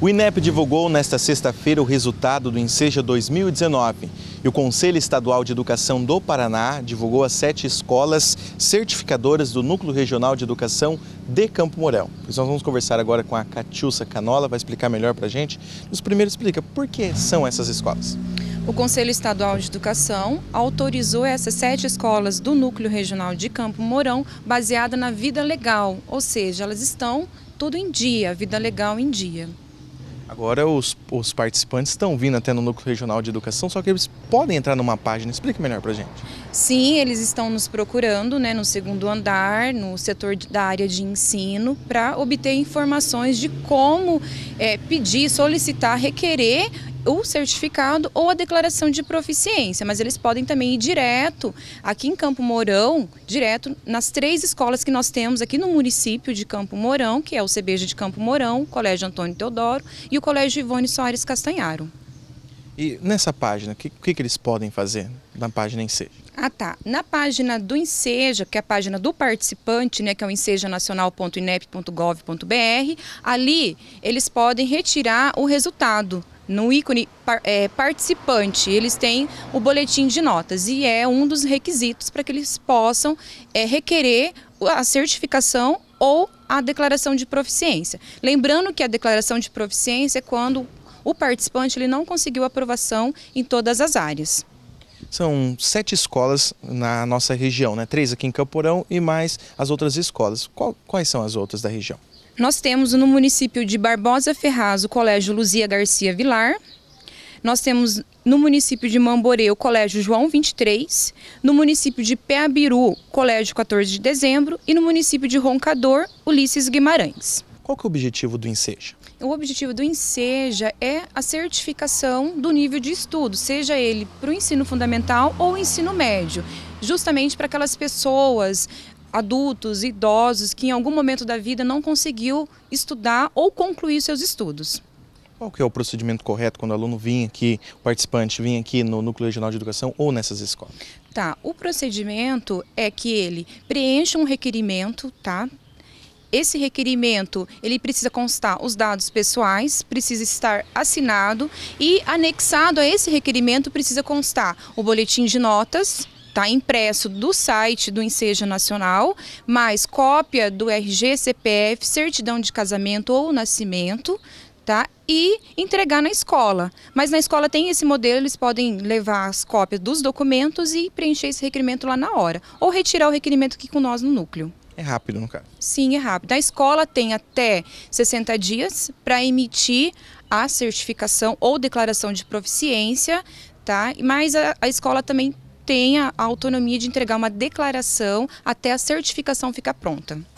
O INEP divulgou nesta sexta-feira o resultado do Enseja 2019 e o Conselho Estadual de Educação do Paraná divulgou as sete escolas certificadoras do Núcleo Regional de Educação de Campo Mourão. Pois nós vamos conversar agora com a Catiúça Canola, vai explicar melhor para a gente. Nos primeiros explica por que são essas escolas. O Conselho Estadual de Educação autorizou essas sete escolas do Núcleo Regional de Campo Mourão baseada na vida legal, ou seja, elas estão tudo em dia, vida legal em dia. Agora os, os participantes estão vindo até no Núcleo Regional de Educação, só que eles podem entrar numa página. Explique melhor para gente. Sim, eles estão nos procurando né, no segundo andar, no setor da área de ensino, para obter informações de como é, pedir, solicitar, requerer o certificado ou a declaração de proficiência, mas eles podem também ir direto aqui em Campo Mourão, direto nas três escolas que nós temos aqui no município de Campo Mourão, que é o CBJ de Campo Mourão, o Colégio Antônio Teodoro e o Colégio Ivone Soares Castanharo. E nessa página, o que, que, que, eles podem fazer na página Enseja? Ah tá, na página do Enseja, que é a página do participante, né, que é o ensejanacional.inep.gov.br, ali eles podem retirar o resultado no ícone é, participante, eles têm o boletim de notas e é um dos requisitos para que eles possam é, requerer a certificação ou a declaração de proficiência. Lembrando que a declaração de proficiência é quando o participante ele não conseguiu aprovação em todas as áreas. São sete escolas na nossa região, né? três aqui em Camporão e mais as outras escolas. Qual, quais são as outras da região? Nós temos no município de Barbosa Ferraz o Colégio Luzia Garcia Vilar. Nós temos no município de Mamborê o Colégio João 23, no município de Peabiru, Colégio 14 de Dezembro e no município de Roncador, Ulisses Guimarães. Qual que é o objetivo do Enseja? o objetivo do INSEJA é a certificação do nível de estudo, seja ele para o ensino fundamental ou ensino médio, justamente para aquelas pessoas adultos, idosos, que em algum momento da vida não conseguiu estudar ou concluir seus estudos. Qual que é o procedimento correto quando o aluno vinha aqui, o participante vinha aqui no Núcleo Regional de Educação ou nessas escolas? Tá, o procedimento é que ele preencha um requerimento, tá? Esse requerimento, ele precisa constar os dados pessoais, precisa estar assinado e anexado a esse requerimento precisa constar o boletim de notas, tá impresso do site do Enseja Nacional, mais cópia do RG, CPF, certidão de casamento ou nascimento, tá? E entregar na escola. Mas na escola tem esse modelo, eles podem levar as cópias dos documentos e preencher esse requerimento lá na hora, ou retirar o requerimento aqui com nós no núcleo. É rápido, no caso. Sim, é rápido. A escola tem até 60 dias para emitir a certificação ou declaração de proficiência, tá? Mas a, a escola também tem a autonomia de entregar uma declaração até a certificação ficar pronta.